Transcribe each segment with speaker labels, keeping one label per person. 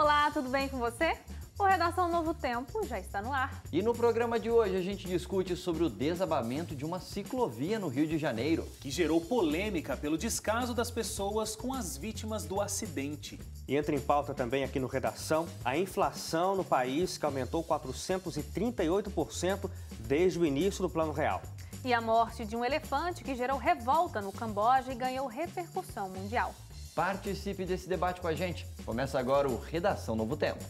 Speaker 1: Olá, tudo bem com você? O Redação Novo Tempo já está no ar.
Speaker 2: E no programa de hoje a gente discute sobre o desabamento de uma ciclovia no Rio de Janeiro. Que gerou polêmica
Speaker 3: pelo descaso das pessoas com as vítimas do acidente.
Speaker 4: E entra em pauta também aqui no Redação a inflação no país que aumentou 438% desde o início do Plano Real.
Speaker 1: E a morte de um elefante que gerou revolta no Camboja e ganhou repercussão mundial.
Speaker 2: Participe desse debate com a gente. Começa agora o Redação Novo Tempo.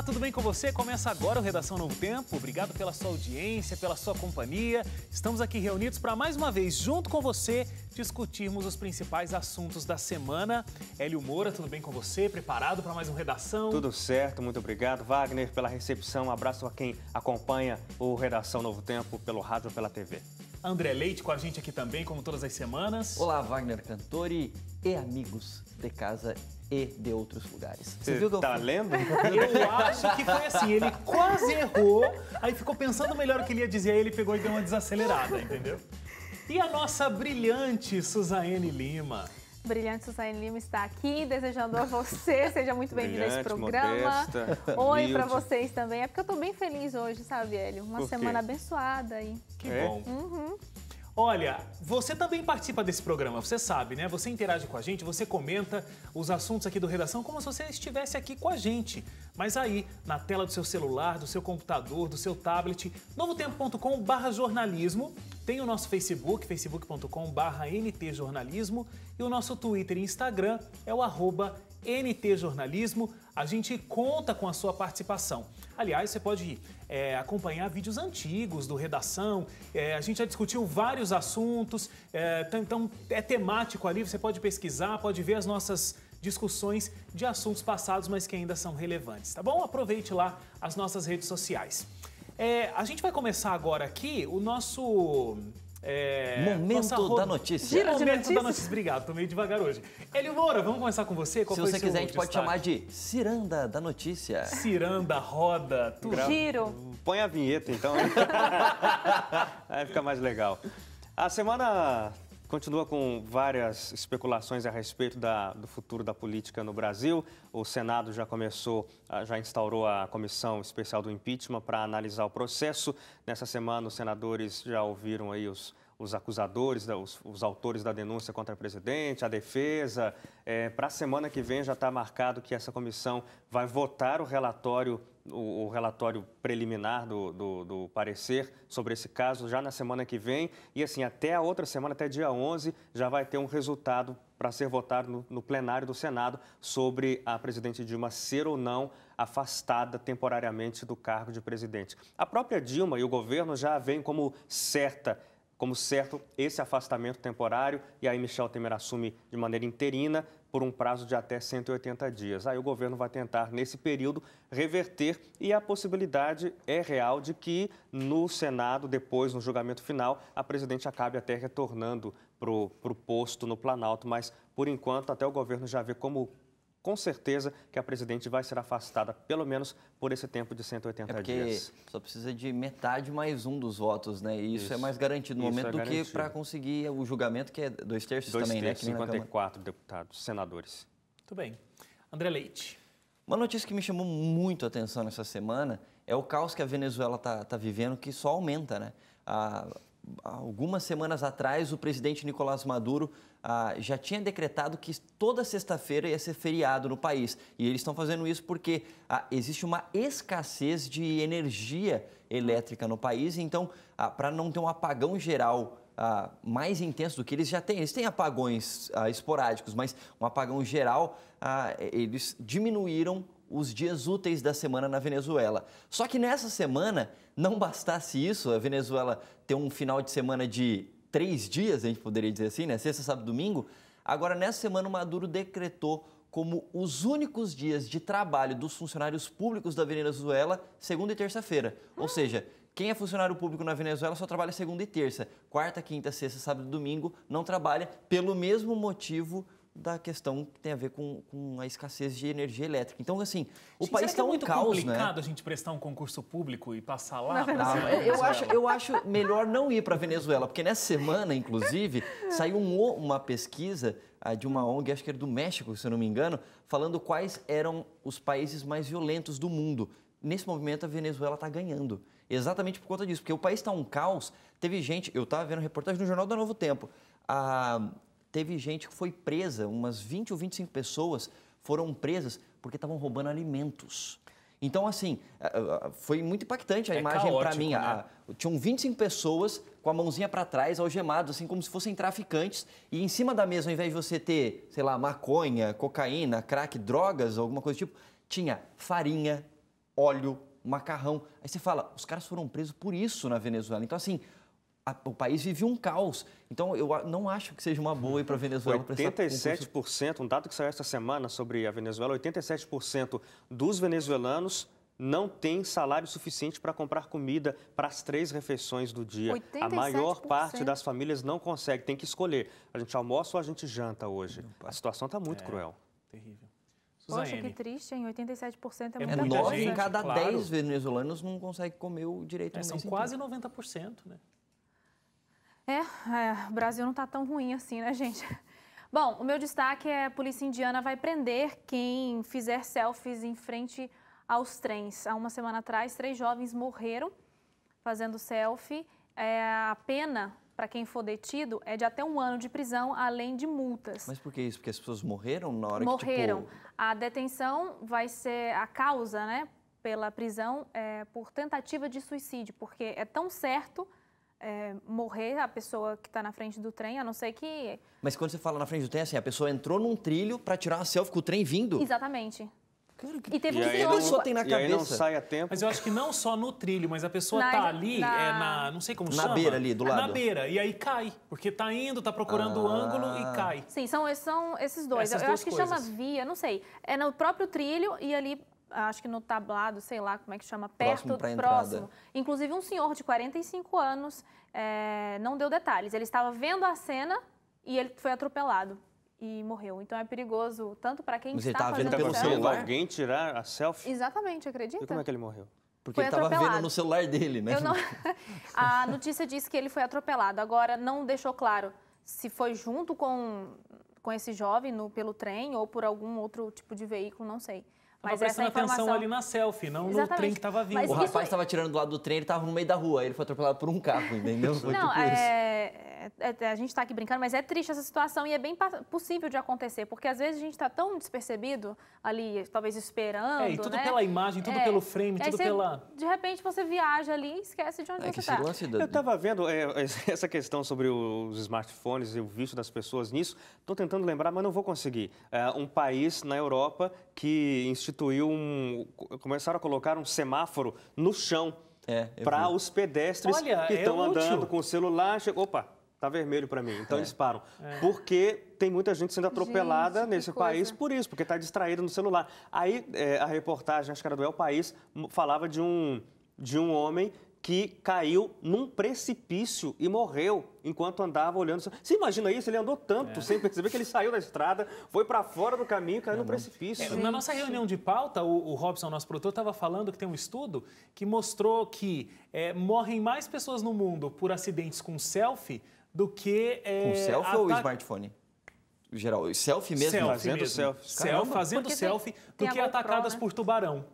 Speaker 3: Olá, tudo bem com você? Começa agora o Redação Novo Tempo. Obrigado pela sua audiência, pela sua companhia. Estamos aqui reunidos para mais uma vez, junto com você, discutirmos os principais assuntos da semana. Hélio Moura, tudo bem com você? Preparado para mais um Redação? Tudo
Speaker 4: certo, muito obrigado, Wagner, pela recepção. Um abraço a quem acompanha o Redação Novo Tempo pelo rádio pela TV.
Speaker 3: André Leite com a gente aqui
Speaker 2: também, como todas as semanas. Olá, Wagner Cantori e amigos de casa e de outros lugares. Você viu, que Tá Dolphin? lendo? Eu acho que foi assim, ele
Speaker 3: quase errou, aí ficou pensando melhor o que ele ia dizer, aí ele pegou e deu uma desacelerada, entendeu? E a nossa brilhante Suzane Lima.
Speaker 1: Brilhante Suzane Lima está aqui, desejando a você, seja muito bem-vinda a esse programa. modesta, Oi para vocês também. É porque eu tô bem feliz hoje, sabe, Hélio? Uma Por quê? semana abençoada aí. Que É? bom. Uhum.
Speaker 3: Olha, você também participa desse programa, você sabe, né? Você interage com a gente, você comenta os assuntos aqui do Redação como se você estivesse aqui com a gente. Mas aí, na tela do seu celular, do seu computador, do seu tablet, novotempo.com/jornalismo, tem o nosso Facebook, facebook.com.br ntjornalismo e o nosso Twitter e Instagram é o arroba ntjornalismo. A gente conta com a sua participação. Aliás, você pode é, acompanhar vídeos antigos do Redação. É, a gente já discutiu vários assuntos, é, então é temático ali, você pode pesquisar, pode ver as nossas discussões de assuntos passados, mas que ainda são relevantes, tá bom? Aproveite lá as nossas redes sociais. É, a gente vai começar agora aqui o nosso. É, Momento ro... da notícia. Giro Momento notícias. da notícia. Obrigado, tô meio devagar hoje. Hélio Moura, vamos começar com você? Qual Se você
Speaker 1: quiser, a gente pode chamar
Speaker 4: de Ciranda da notícia.
Speaker 3: Ciranda, roda,
Speaker 4: tudo. Giro. Põe a vinheta, então. Aí fica mais legal. A semana Continua com várias especulações a respeito da, do futuro da política no Brasil. O Senado já começou, ah, já instaurou a comissão especial do impeachment para analisar o processo. Nessa semana, os senadores já ouviram aí os, os acusadores, os, os, autores da denúncia contra o presidente, a defesa. É, para a semana que vem já está marcado que essa comissão vai votar o relatório o, o relatório preliminar do, do, do, parecer sobre esse caso já na semana que vem. E assim, até a outra semana, até dia 11, já vai ter um resultado para ser votado no, no plenário do Senado sobre a presidente Dilma ser ou não afastada temporariamente do cargo de presidente. A própria Dilma e o governo já veem como certa como certo esse afastamento temporário e aí Michel Temer assume de maneira interina, por um prazo de até 180 dias. Aí o governo vai tentar, nesse período, reverter e a possibilidade é real de que no Senado, depois, no julgamento final, a presidente acabe até retornando para o posto no Planalto. Mas, por enquanto, até o governo já vê como com certeza que a presidente vai ser afastada, pelo menos por esse tempo de 180 é porque dias.
Speaker 2: Só precisa de metade mais um dos votos, né? E isso, é isso é mais garantido no é momento é do que para conseguir o julgamento, que é dois terços dois também, né, terços, né? 54 deputados, senadores. Muito bem. André Leite. Uma notícia que me chamou muito a atenção nessa semana é o caos que a Venezuela está tá vivendo, que só aumenta, né? A, algumas semanas atrás, o presidente Nicolás Maduro ah, já tinha decretado que toda sexta-feira ia ser feriado no país. E eles estão fazendo isso porque ah, existe uma escassez de energia elétrica no país. Então, ah, para não ter um apagão geral Uh, mais intenso do que eles já têm. Eles têm apagões uh, esporádicos, mas um apagão geral, uh, eles diminuíram os dias úteis da semana na Venezuela. Só que nessa semana, não bastasse isso, a Venezuela ter um final de semana de três dias, a gente poderia dizer assim, né? Sexta, sábado, domingo. Agora, nessa semana, o Maduro decretou como os únicos dias de trabalho dos funcionários públicos da Venezuela, segunda e terça-feira. Ou hum. seja, quem é funcionário público na Venezuela só trabalha segunda e terça. Quarta, quinta, sexta, sábado e domingo não trabalha pelo mesmo motivo da questão que tem a ver com, com a escassez de energia elétrica. Então, assim, o Sim, país está é um caos, né? complicado
Speaker 3: a gente prestar um concurso público e passar lá é para eu acho,
Speaker 2: eu acho melhor não ir para Venezuela, porque nessa semana, inclusive, saiu um, uma pesquisa de uma ONG, acho que era do México, se eu não me engano, falando quais eram os países mais violentos do mundo. Nesse momento, a Venezuela está ganhando. Exatamente por conta disso, porque o país está um caos. Teve gente, eu estava vendo reportagem no Jornal do Novo Tempo, a teve gente que foi presa, umas 20 ou 25 pessoas foram presas porque estavam roubando alimentos. Então, assim, foi muito impactante a é imagem para mim. Né? tinham 25 pessoas com a mãozinha para trás, algemados, assim, como se fossem traficantes. E em cima da mesa, ao invés de você ter, sei lá, maconha, cocaína, crack, drogas, alguma coisa do tipo, tinha farinha, óleo, macarrão. Aí você fala, os caras foram presos por isso na Venezuela. Então, assim, a, o país vive um caos. Então, eu não acho que seja uma boa para a Venezuela 87%,
Speaker 4: um dado que saiu esta semana sobre a Venezuela, 87% dos venezuelanos não tem salário suficiente para comprar comida para as três refeições do dia. 87%. A maior parte das famílias não consegue, tem que escolher. A gente almoça ou a gente janta hoje. A situação está muito é, cruel.
Speaker 3: Terrível.
Speaker 1: Suzane. Poxa, que triste, hein? 87% é, é muita 9
Speaker 4: em cada claro. 10 venezuelanos não consegue
Speaker 2: comer o direito é, São quase 90%, né?
Speaker 1: É, é, o Brasil não está tão ruim assim, né, gente? Bom, o meu destaque é a polícia indiana vai prender quem fizer selfies em frente aos trens. Há uma semana atrás, três jovens morreram fazendo selfie. É, a pena para quem for detido é de até um ano de prisão, além de multas. Mas
Speaker 2: por que isso? Porque as pessoas morreram na hora tipo, morreram. que Morreram. Tipo...
Speaker 1: A detenção vai ser a causa, né, pela prisão é, por tentativa de suicídio, porque é tão certo é, morrer a pessoa que está na frente do trem, a não ser que.
Speaker 2: Mas quando você fala na frente do trem, assim, a pessoa entrou num trilho para tirar uma selfie com o trem vindo?
Speaker 1: Exatamente. que... E teve e um aí não, tem na
Speaker 3: cabeça. não sai
Speaker 2: a tempo. Mas eu acho que não só no trilho,
Speaker 3: mas a pessoa na, tá ali, na... É na, não sei como na chama. Na beira ali, do é lado. Na beira, e aí cai. Porque tá indo, tá procurando ah. o ângulo e cai.
Speaker 1: Sim, são, são esses dois. Essas eu acho que coisas. chama via, não sei. É no próprio trilho e ali acho que no tablado, sei lá como é que chama, perto próximo do próximo. Entrada. Inclusive, um senhor de 45 anos é, não deu detalhes. Ele estava vendo a cena e ele foi atropelado e morreu. Então é perigoso tanto para quem Mas está ele tá fazendo vendo pelo celular. alguém
Speaker 4: tirar a selfie?
Speaker 1: Exatamente, acredita? E como é que ele
Speaker 4: morreu? Porque ele estava vendo no celular dele, né? Não...
Speaker 1: a notícia diz que ele foi atropelado. Agora, não deixou claro se foi junto com, com esse jovem no, pelo trem ou por algum outro tipo de veículo, não sei. Tava Mas prestando atenção informação... ali
Speaker 2: na selfie, não
Speaker 1: Exatamente. no trem que estava vindo. Mas o rapaz estava
Speaker 2: tirando do lado do trem, ele estava no meio da rua, ele foi atropelado por um carro, entendeu? Foi não, tipo é...
Speaker 1: É, é, a gente está aqui brincando, mas é triste essa situação e é bem possível de acontecer, porque às vezes a gente está tão despercebido ali, talvez esperando. É, e tudo né? pela imagem, tudo é, pelo frame, tudo você, pela. De repente você viaja ali e esquece de onde é, você está. Eu
Speaker 4: estava vendo é, é, essa questão sobre os smartphones e o vício das pessoas nisso. Estou tentando lembrar, mas não vou conseguir. É, um país na Europa que instituiu um. começaram a colocar um semáforo no chão. para os pedestres Olha, que estão andando com o celular. Opa, tá vermelho para mim. Então é. eles param. É. Porque tem muita gente sendo atropelada gente, nesse país coisa. por isso, porque está distraída no celular. Aí é, a reportagem, acho que era do El País, falava de um, de um homem que caiu num precipício e morreu enquanto andava olhando. Você imagina isso? Ele andou tanto é. sem perceber que ele saiu da estrada, foi para fora do caminho e caiu é não, no precipício. É, na nossa reunião
Speaker 3: de pauta, o, o Robson, nosso produtor, estava falando que tem um estudo que mostrou que é, morrem mais pessoas no mundo por acidentes com selfie do que. É,
Speaker 2: Com selfie ou smartphone? Geral, selfie mesmo? Selfie fazendo mesmo. Assim? selfie. selfie fazendo porque selfie
Speaker 1: tem, do que atacadas né?
Speaker 2: por tubarão.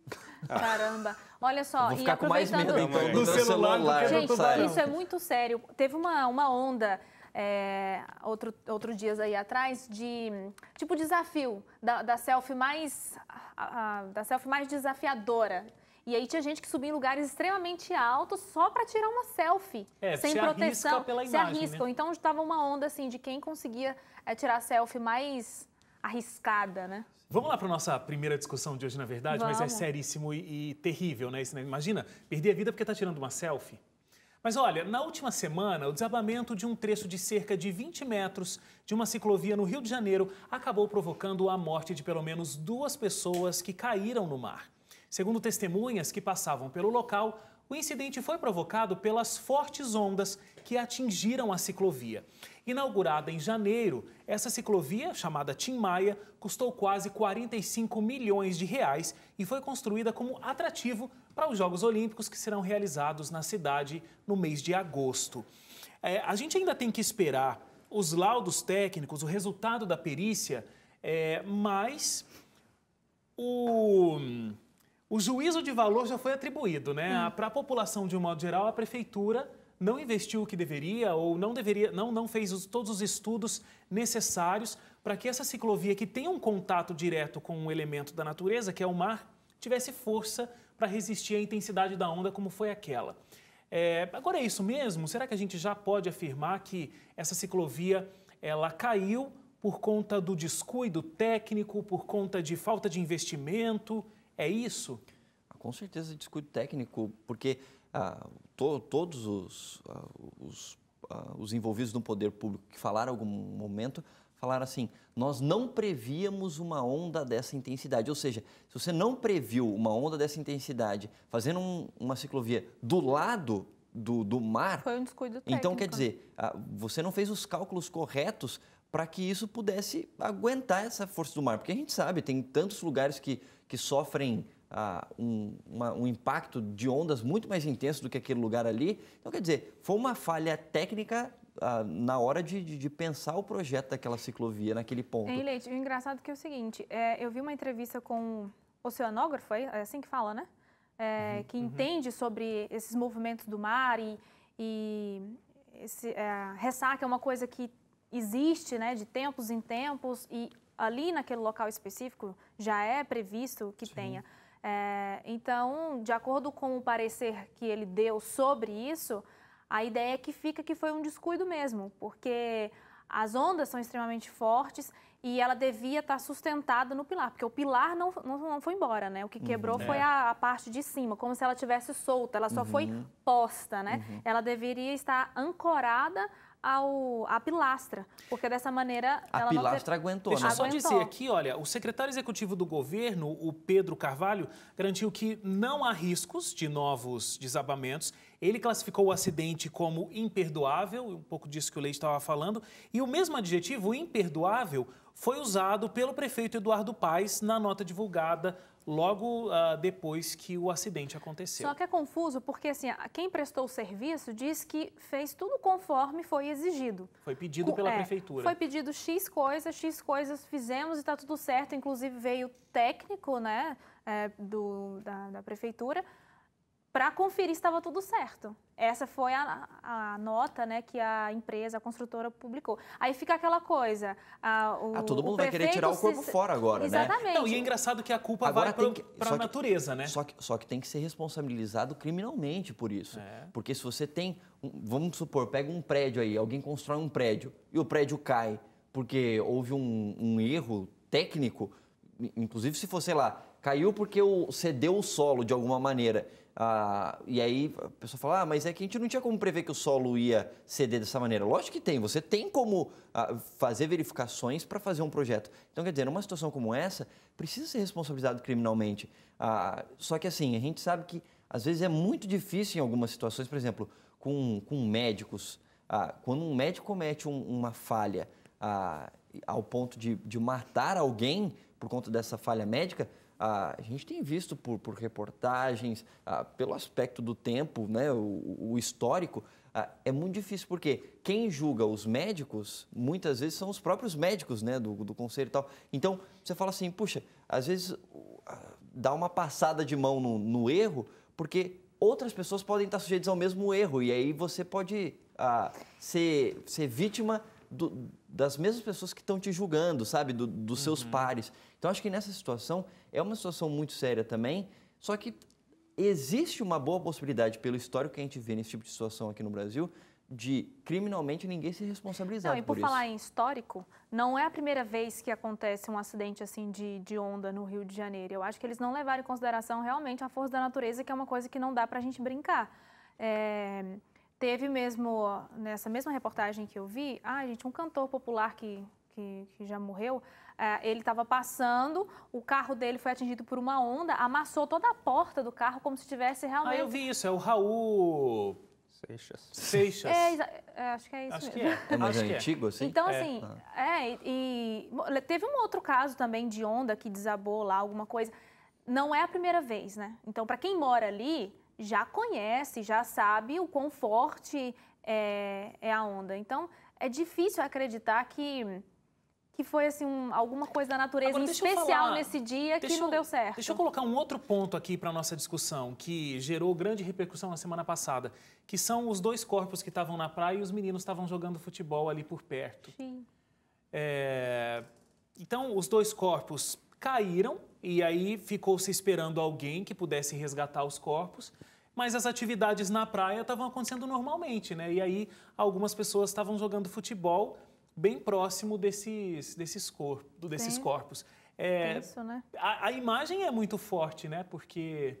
Speaker 1: Caramba. Olha só, e aproveitando medo, então, do, celular, celular, celular gente, tubarão. isso é muito sério. Teve uma, uma onda é, outro, outro dias aí atrás de tipo desafio da, da selfie mais a, a, da selfie mais desafiadora. E aí tinha gente que subia em lugares extremamente altos só para tirar uma selfie, é, sem se proteção, arrisca pela imagem, arriscam. Né? Então estava uma onda assim de quem conseguia é, tirar selfie mais arriscada, né?
Speaker 3: Vamos lá para nossa primeira discussão de hoje, na verdade, Vamos. mas é seríssimo e, e terrível, né? né? Imagina, perder a vida porque está tirando uma selfie. Mas olha, na última semana, o desabamento de um trecho de cerca de 20 metros de uma ciclovia no Rio de Janeiro acabou provocando a morte de pelo menos duas pessoas que caíram no mar. Segundo testemunhas que passavam pelo local, o incidente foi provocado pelas fortes ondas que atingiram a ciclovia. Inaugurada em janeiro, essa ciclovia, chamada Tim Maia, custou quase 45 milhões de reais e foi construída como atrativo para os Jogos Olímpicos que serão realizados na cidade no mês de agosto. É, a gente ainda tem que esperar os laudos técnicos, o resultado da perícia, é, mas o o juízo de valor já foi atribuído, né? Hum. Para a população, de um modo geral, a prefeitura não investiu o que deveria ou não deveria, não, não fez os, todos os estudos necessários para que essa ciclovia que tem um contato direto com um elemento da natureza, que é o mar, tivesse força para resistir à intensidade da onda como foi aquela. É, agora é isso mesmo? Será que a gente já pode afirmar que essa ciclovia ela caiu por conta do descuido técnico, por conta
Speaker 2: de falta de investimento? É isso? Ah, com certeza discute técnico, porque ah, to, todos os, ah, os, ah, os envolvidos no poder público que falaram em algum momento falaram assim: nós não prevíamos uma onda dessa intensidade. Ou seja, se você não previu uma onda dessa intensidade fazendo um, uma ciclovia do lado do, do mar.
Speaker 1: Foi um descuido técnico. Então, quer dizer,
Speaker 2: ah, você não fez os cálculos corretos para que isso pudesse aguentar essa força do mar. Porque a gente sabe, tem tantos lugares que, que sofrem ah, um, uma, um, impacto de ondas muito mais intenso do que aquele lugar ali. Então, quer dizer, foi uma falha técnica ah, na hora de, de, de, pensar o projeto daquela ciclovia naquele ponto. Ei,
Speaker 1: Leite, o engraçado é que é o seguinte, é, eu vi uma entrevista com o oceanógrafo, é, é assim que fala, né? É, uhum, que uhum. entende sobre esses movimentos do mar e, e esse, é, ressaca é uma coisa que existe né, de tempos em tempos e ali naquele local específico já é previsto que Sim. tenha. É, então, de acordo com o parecer que ele deu sobre isso, a ideia é que fica que foi um descuido mesmo, porque as ondas são extremamente fortes e ela devia estar tá sustentada no pilar, porque o pilar não, não, não foi embora, né? O que uhum. quebrou uhum, foi é. a, a, parte de cima, como se ela tivesse solta, ela só uhum. foi posta, né? Uhum. Ela deveria estar ancorada ao, à pilastra, porque dessa maneira... A pilastra não... aguentou, Deixa eu né? só dizer
Speaker 3: aqui, olha, o secretário executivo do governo, o Pedro Carvalho, garantiu que não há riscos de novos desabamentos. Ele classificou o acidente como imperdoável, um pouco disso que o Leite estava falando, e o mesmo adjetivo, imperdoável, foi usado pelo prefeito Eduardo Paes na nota divulgada logo uh, depois que o acidente aconteceu. Só que
Speaker 1: é confuso porque assim, quem prestou o serviço diz que fez tudo conforme foi exigido.
Speaker 3: Foi pedido pela é, prefeitura. Foi
Speaker 1: pedido X coisas, X coisas fizemos e está tudo certo. Inclusive veio técnico né, é, do, da, da prefeitura para conferir se estava tudo certo. Essa foi a, a, nota né, que a empresa, a construtora publicou. Aí fica aquela coisa. A, o, ah, todo mundo vai querer tirar o corpo se... fora agora, né? Exatamente. né? Não, e é
Speaker 2: engraçado que a culpa agora vai para a natureza, né? Só que, só que tem que ser responsabilizado criminalmente por isso. É. Porque se você tem. Vamos supor, pega um prédio aí, alguém constrói um prédio e o prédio cai porque houve um, um erro técnico. Inclusive, se for, sei lá, caiu porque cedeu o solo de alguma maneira ah, e aí a pessoa fala, ah, mas é que a gente não tinha como prever que o solo ia ceder dessa maneira. Lógico que tem, você tem como ah, fazer verificações para fazer um projeto. Então, quer dizer, numa situação como essa, precisa ser responsabilizado criminalmente. Ah, só que assim, a gente sabe que às vezes é muito difícil em algumas situações, por exemplo, com, com médicos. Ah, quando um médico comete um, uma falha ah, ao ponto de, de matar alguém por conta dessa falha médica, a gente tem visto por, por reportagens, ah, pelo aspecto do tempo, né, o, o histórico, ah, é muito difícil, porque quem julga os médicos, muitas vezes são os próprios médicos né, do, do conselho e tal. Então, você fala assim, puxa, às vezes dá uma passada de mão no, no erro, porque outras pessoas podem estar sujeitas ao mesmo erro, e aí você pode ah, ser, ser vítima do, das mesmas pessoas que estão te julgando, sabe? Do, dos seus uhum. pares. Então, acho que nessa situação é uma situação muito séria também, só que existe uma boa possibilidade, pelo histórico que a gente vê nesse tipo de situação aqui no Brasil, de criminalmente ninguém se responsabilizar Então, e por, por falar
Speaker 1: isso. em histórico, não é a primeira vez que acontece um acidente assim de, de onda no Rio de Janeiro. Eu acho que eles não levaram em consideração realmente a força da natureza, que é uma coisa que não dá para a gente brincar. É teve mesmo, nessa mesma reportagem que eu vi, ah, gente, um cantor popular que, que, que já morreu, é, ele estava passando, o carro dele foi atingido por uma onda, amassou toda a porta do carro como se tivesse realmente... Ah, eu vi
Speaker 3: isso, é o Raul... Seixas. Seixas. É,
Speaker 1: é acho que é isso acho mesmo. Que é. é. mais é antigo,
Speaker 3: assim? Então, é. assim,
Speaker 1: é, é e, e teve um outro caso também de onda que desabou lá, alguma coisa. Não é a primeira vez, né? Então, para quem mora ali, já conhece, já sabe o quão forte é, é a onda. Então, é difícil acreditar que que foi assim um, alguma coisa da natureza Agora, especial nesse dia que não eu, deu certo. Deixa eu
Speaker 3: colocar um outro ponto aqui para nossa discussão que gerou grande repercussão na semana passada, que são os dois corpos que estavam na praia e os meninos estavam jogando futebol ali por perto. Sim. É, então os dois corpos caíram e aí ficou-se esperando alguém que pudesse resgatar os corpos, mas as atividades na praia estavam acontecendo normalmente, né? E aí algumas pessoas estavam jogando futebol bem próximo desses, desses, corpo, desses corpos. É, isso, né? A, a imagem é muito forte, né? Porque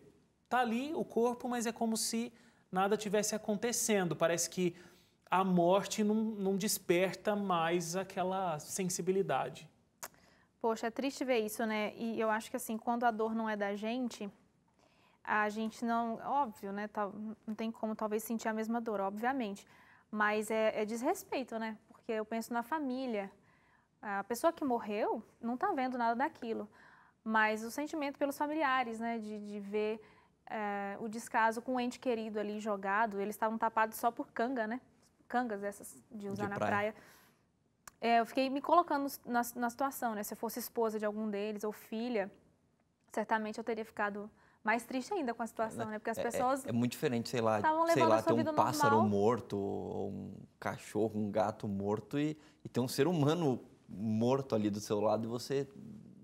Speaker 3: tá ali o corpo, mas é como se nada tivesse acontecendo. Parece que a morte não, não desperta mais aquela sensibilidade.
Speaker 1: Poxa, é triste ver isso, né? E eu acho que assim, quando a dor não é da gente, a gente não, óbvio, né? não tem como talvez sentir a mesma dor, obviamente. Mas é, é desrespeito, né? Porque eu penso na família. A pessoa que morreu não tá vendo nada daquilo. Mas o sentimento pelos familiares, né? De, de ver é, o descaso com o ente querido ali jogado. Eles estavam tapados só por canga, né? Cangas essas de usar de na praia. praia é, eu fiquei me colocando na, na situação, né? Se eu fosse esposa de algum deles ou filha, certamente eu teria ficado mais triste ainda com a situação, é, né? Porque as pessoas. É, é, é
Speaker 2: muito diferente, sei lá, sei lá, ter um pássaro normal. morto, um cachorro, um gato morto e, e ter um ser humano morto ali do seu lado e você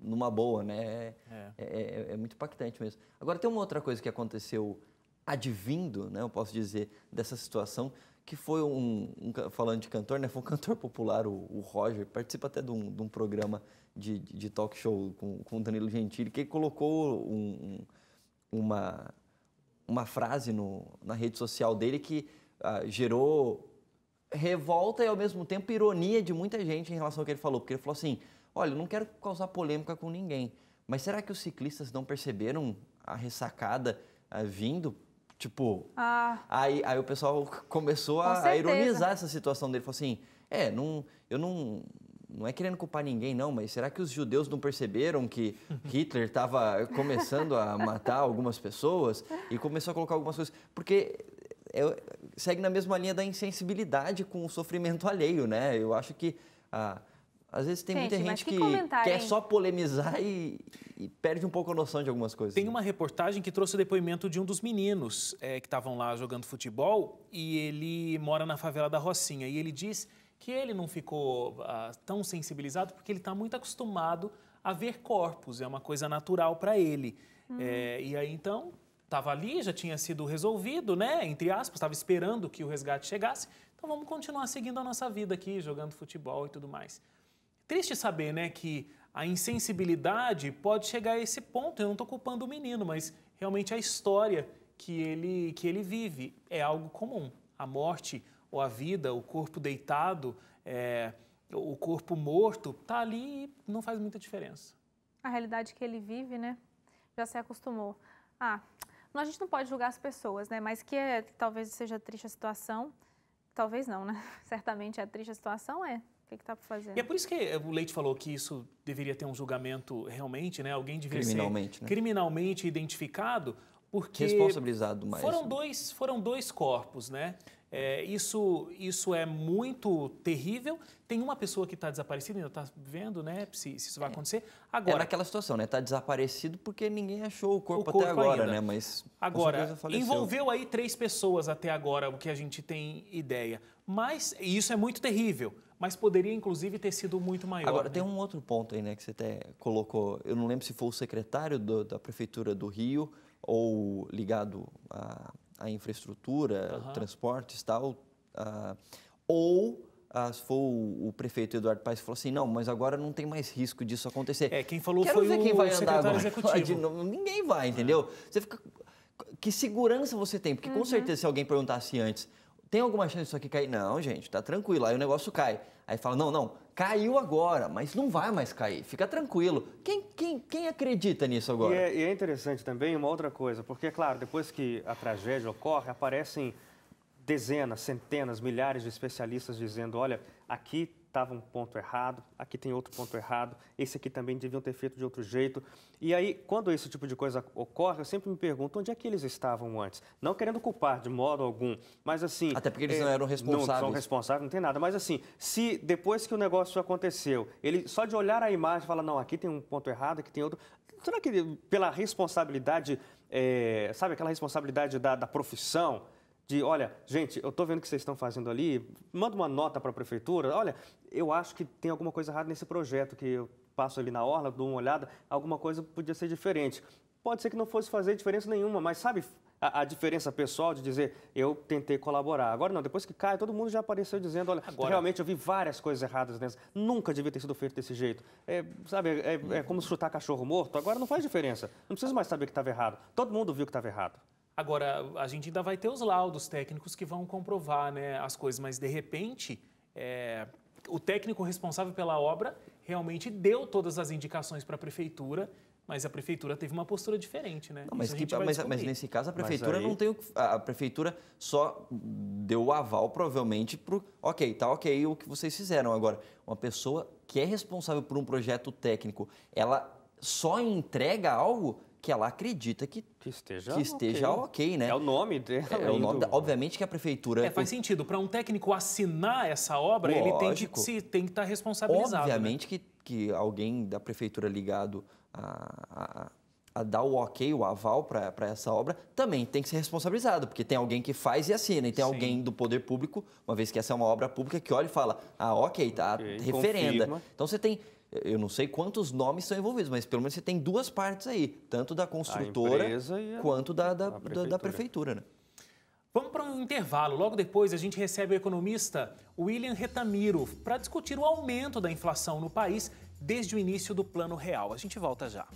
Speaker 2: numa boa, né? É, é. é, é, é muito impactante mesmo. Agora, tem uma outra coisa que aconteceu advindo, né? Eu posso dizer, dessa situação que foi um, um, falando de cantor, né? Foi um cantor popular, o, o Roger, participa até de um, de um programa de, de, talk show com, com o Danilo Gentili, que colocou um, uma, uma frase no, na rede social dele que ah, gerou revolta e ao mesmo tempo ironia de muita gente em relação ao que ele falou, porque ele falou assim: olha, eu não quero causar polêmica com ninguém, mas será que os ciclistas não perceberam a ressacada ah, vindo Tipo, ah. aí, aí o pessoal começou a, a, ironizar essa situação dele. Falou assim: é, não, eu não. Não é querendo culpar ninguém, não, mas será que os judeus não perceberam que Hitler estava começando a matar algumas pessoas e começou a colocar algumas coisas? Porque é, é, segue na mesma linha da insensibilidade com o sofrimento alheio, né? Eu acho que. Ah, às vezes tem gente, muita gente que, que quer só polemizar e, e, perde um pouco a noção de algumas coisas. Tem né? uma reportagem que trouxe o depoimento de um dos meninos é, que estavam
Speaker 3: lá jogando futebol e ele mora na favela da Rocinha. E ele diz que ele não ficou ah, tão sensibilizado porque ele está muito acostumado a ver corpos, é uma coisa natural para ele. Uhum. É, e aí então estava ali, já tinha sido resolvido, né? Entre aspas, estava esperando que o resgate chegasse. Então vamos continuar seguindo a nossa vida aqui, jogando futebol e tudo mais. Triste saber, né, que a insensibilidade pode chegar a esse ponto. Eu não estou culpando o menino, mas realmente a história que ele, que ele vive é algo comum. A morte ou a vida, o corpo deitado, é, o corpo morto, tá ali e não faz muita diferença.
Speaker 1: A realidade que ele vive, né? Já se acostumou. Ah, a gente não pode julgar as pessoas, né? Mas que, é, talvez seja triste a situação, talvez não, né? Certamente é triste a situação, é que está E é por isso
Speaker 3: que eh, o Leite falou que isso deveria ter um julgamento realmente, né? Alguém deveria criminalmente, ser né? criminalmente identificado, porque responsabilizado mais. Foram né? dois, foram dois corpos, né? É, isso, isso é muito terrível. Tem uma pessoa que está desaparecida, ainda está vendo, né? Se, se, isso vai é. acontecer. É agora. É naquela situação, né? Está
Speaker 2: desaparecido
Speaker 3: porque ninguém achou o
Speaker 2: corpo, o corpo até agora, ainda. né? Mas. Agora, envolveu
Speaker 3: aí três pessoas até agora, o que a gente tem ideia. Mas isso é muito terrível mas poderia inclusive ter sido muito maior. Agora, né? tem
Speaker 2: um outro ponto aí né, que você até colocou. Eu não lembro se foi o secretário do, da Prefeitura do Rio ou ligado à, à infraestrutura, uhum. transportes e tal, uh, ou ah, se foi o, o, prefeito Eduardo Paes falou assim, não, mas agora não tem mais risco disso acontecer. É, quem falou Quero foi ver quem vai andar executivo. Agora, ninguém vai, entendeu? Uhum. Você fica... Que segurança você tem? Porque uhum. com certeza se alguém perguntasse antes, tem alguma chance disso aqui cair? Não, gente, tá tranquilo. Aí o negócio cai. Aí fala, não, não, caiu agora, mas não vai mais cair, fica tranquilo. Quem, quem, quem acredita nisso agora? E é,
Speaker 4: e é interessante também uma outra coisa, porque, é claro, depois que a tragédia ocorre, aparecem dezenas, centenas, milhares de especialistas dizendo, olha, aqui estava um ponto errado, aqui tem outro ponto errado, esse aqui também deviam ter feito de outro jeito. E aí, quando esse tipo de coisa ocorre, eu sempre me pergunto onde é que eles estavam antes. Não querendo culpar de modo algum, mas assim. Até porque eles é, não eram responsáveis. Não são responsáveis, não tem nada. Mas assim, se depois que o negócio aconteceu, ele só de olhar a imagem fala, não, aqui tem um ponto errado, aqui tem outro. Será que pela responsabilidade, é, sabe aquela responsabilidade da, da profissão? de, olha, gente, eu estou vendo o que vocês estão fazendo ali, manda uma nota para a prefeitura, olha, eu acho que tem alguma coisa errada nesse projeto que eu passo ali na orla, dou uma olhada, alguma coisa podia ser diferente. Pode ser que não fosse fazer diferença nenhuma, mas sabe a, a diferença pessoal de dizer eu tentei colaborar. Agora não, depois que cai, todo mundo já apareceu dizendo, olha, Agora... realmente eu vi várias coisas erradas nessa, nunca devia ter sido feito desse jeito. É, sabe, é, é como chutar cachorro morto, agora não faz diferença. Não precisa mais saber que estava errado. Todo mundo viu que estava errado.
Speaker 3: Agora, a gente ainda vai ter os laudos técnicos que vão comprovar né, as coisas, mas de repente, é, o técnico responsável pela obra realmente deu todas as indicações para a prefeitura, mas a prefeitura teve uma postura diferente, né? Não, mas, que, mas, mas, nesse caso a prefeitura aí... não tem o,
Speaker 2: a prefeitura só deu o aval provavelmente para ok, tá ok o que vocês fizeram agora. Uma pessoa que é responsável por um projeto técnico, ela só entrega algo que ela acredita que, que esteja, que esteja okay. ok, né? É o nome dela. É, é o né, nome da, obviamente que a prefeitura.
Speaker 3: É, faz sentido. Para um técnico assinar essa obra, Lógico. ele tem que, se, tem que estar tá responsabilizado. Né? Obviamente né?
Speaker 2: que, que alguém da prefeitura ligado a, a a dar o ok, o aval para essa obra, também tem que ser responsabilizado, porque tem alguém que faz e assina, e tem Sim. alguém do poder público, uma vez que essa é uma obra pública, que olha e fala, ah, ok, tá, okay, referenda. Confirma. Então você tem eu não sei quantos nomes são envolvidos, mas pelo menos você tem duas partes aí, tanto da construtora a... quanto da, da, prefeitura. da prefeitura. Né?
Speaker 3: Vamos para um intervalo. Logo depois, a gente recebe o economista William Retamiro para discutir o aumento da inflação no país desde o início do Plano Real. A gente volta já.